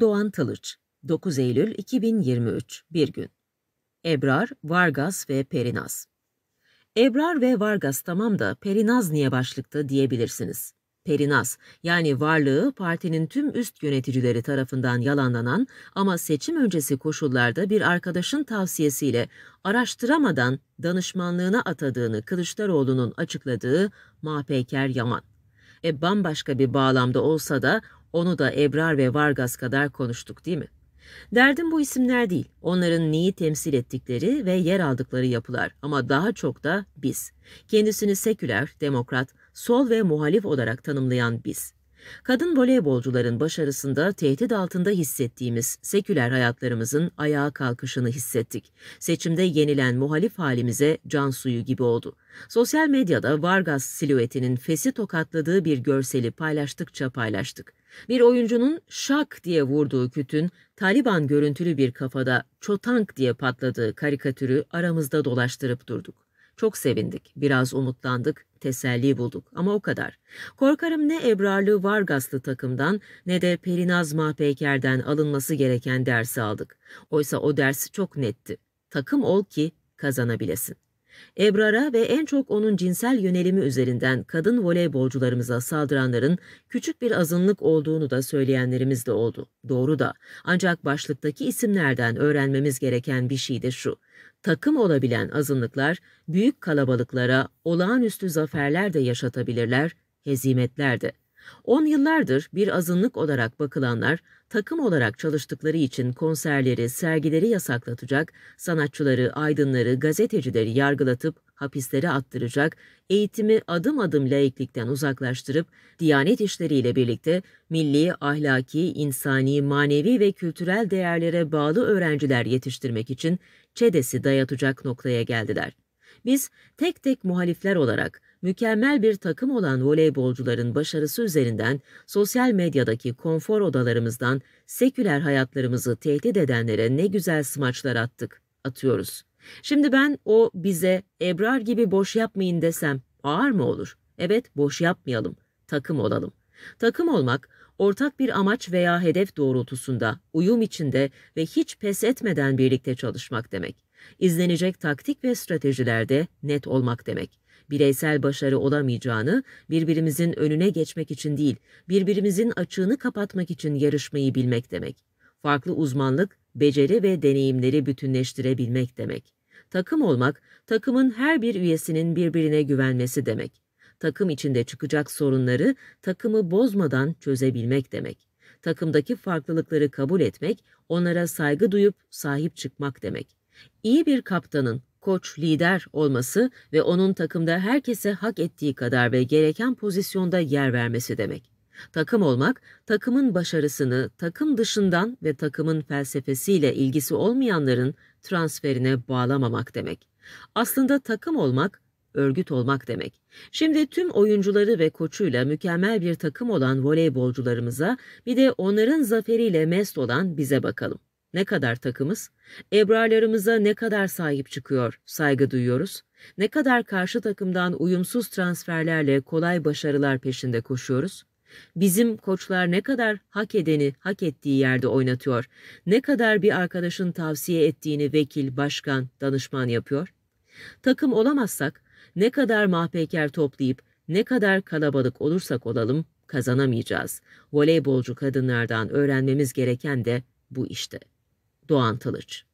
Doğan Tılıç 9 Eylül 2023 Bir gün Ebrar, Vargas ve Perinaz Ebrar ve Vargas tamam da Perinaz niye başlıkta diyebilirsiniz. Perinaz yani varlığı partinin tüm üst yöneticileri tarafından yalanlanan ama seçim öncesi koşullarda bir arkadaşın tavsiyesiyle araştıramadan danışmanlığına atadığını Kılıçdaroğlu'nun açıkladığı Mahpeyker Yaman. E bambaşka bir bağlamda olsa da onu da Ebrar ve Vargas kadar konuştuk değil mi? Derdim bu isimler değil, onların neyi temsil ettikleri ve yer aldıkları yapılar ama daha çok da biz. Kendisini seküler, demokrat, sol ve muhalif olarak tanımlayan biz. Kadın voleybolcuların başarısında tehdit altında hissettiğimiz seküler hayatlarımızın ayağa kalkışını hissettik. Seçimde yenilen muhalif halimize can suyu gibi oldu. Sosyal medyada Vargas siluetinin fesi tokatladığı bir görseli paylaştıkça paylaştık. Bir oyuncunun şak diye vurduğu kütün Taliban görüntülü bir kafada çotank diye patladığı karikatürü aramızda dolaştırıp durduk. Çok sevindik, biraz umutlandık, teselli bulduk ama o kadar. Korkarım ne Ebrarlı Vargaslı takımdan ne de Perinaz Mahpeyker'den alınması gereken dersi aldık. Oysa o ders çok netti. Takım ol ki kazanabilesin. Ebrar'a ve en çok onun cinsel yönelimi üzerinden kadın voleybolcularımıza saldıranların küçük bir azınlık olduğunu da söyleyenlerimiz de oldu. Doğru da ancak başlıktaki isimlerden öğrenmemiz gereken bir şey de şu. Takım olabilen azınlıklar büyük kalabalıklara olağanüstü zaferler de yaşatabilirler, hezimetler de. On yıllardır bir azınlık olarak bakılanlar takım olarak çalıştıkları için konserleri, sergileri yasaklatacak, sanatçıları, aydınları, gazetecileri yargılatıp hapislere attıracak, eğitimi adım adım laiklikten uzaklaştırıp Diyanet işleriyle birlikte milli, ahlaki, insani, manevi ve kültürel değerlere bağlı öğrenciler yetiştirmek için çedesi dayatacak noktaya geldiler. Biz tek tek muhalifler olarak mükemmel bir takım olan voleybolcuların başarısı üzerinden sosyal medyadaki konfor odalarımızdan seküler hayatlarımızı tehdit edenlere ne güzel smaçlar attık, atıyoruz. Şimdi ben o bize Ebrar gibi boş yapmayın desem ağır mı olur? Evet boş yapmayalım, takım olalım. Takım olmak ortak bir amaç veya hedef doğrultusunda, uyum içinde ve hiç pes etmeden birlikte çalışmak demek. İzlenecek taktik ve stratejilerde net olmak demek bireysel başarı olamayacağını, birbirimizin önüne geçmek için değil, birbirimizin açığını kapatmak için yarışmayı bilmek demek. Farklı uzmanlık, beceri ve deneyimleri bütünleştirebilmek demek. Takım olmak, takımın her bir üyesinin birbirine güvenmesi demek. Takım içinde çıkacak sorunları takımı bozmadan çözebilmek demek. Takımdaki farklılıkları kabul etmek, onlara saygı duyup sahip çıkmak demek. İyi bir kaptanın koç lider olması ve onun takımda herkese hak ettiği kadar ve gereken pozisyonda yer vermesi demek. Takım olmak, takımın başarısını takım dışından ve takımın felsefesiyle ilgisi olmayanların transferine bağlamamak demek. Aslında takım olmak, örgüt olmak demek. Şimdi tüm oyuncuları ve koçuyla mükemmel bir takım olan voleybolcularımıza bir de onların zaferiyle mest olan bize bakalım ne kadar takımız, ebrarlarımıza ne kadar sahip çıkıyor, saygı duyuyoruz, ne kadar karşı takımdan uyumsuz transferlerle kolay başarılar peşinde koşuyoruz, bizim koçlar ne kadar hak edeni hak ettiği yerde oynatıyor, ne kadar bir arkadaşın tavsiye ettiğini vekil, başkan, danışman yapıyor, takım olamazsak ne kadar mahpeker toplayıp ne kadar kalabalık olursak olalım kazanamayacağız. Voleybolcu kadınlardan öğrenmemiz gereken de bu işte. Doğan Tılıç